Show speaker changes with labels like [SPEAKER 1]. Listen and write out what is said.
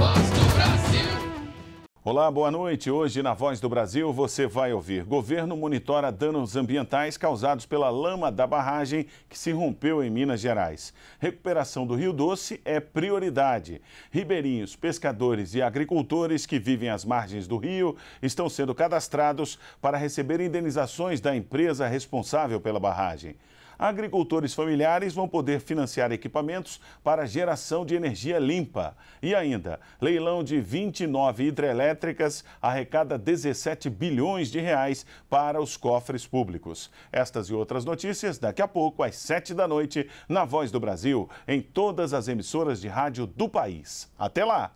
[SPEAKER 1] Voz do Brasil. Olá, boa noite. Hoje na Voz do Brasil você vai ouvir: governo monitora danos ambientais causados pela lama da barragem que se rompeu em Minas Gerais. Recuperação do Rio Doce é prioridade. Ribeirinhos, pescadores e agricultores que vivem às margens do rio estão sendo cadastrados para receber indenizações da empresa responsável pela barragem agricultores familiares vão poder financiar equipamentos para geração de energia limpa. E ainda, leilão de 29 hidrelétricas arrecada 17 bilhões de reais para os cofres públicos. Estas e outras notícias daqui a pouco, às 7 da noite, na Voz do Brasil, em todas as emissoras de rádio do país. Até lá!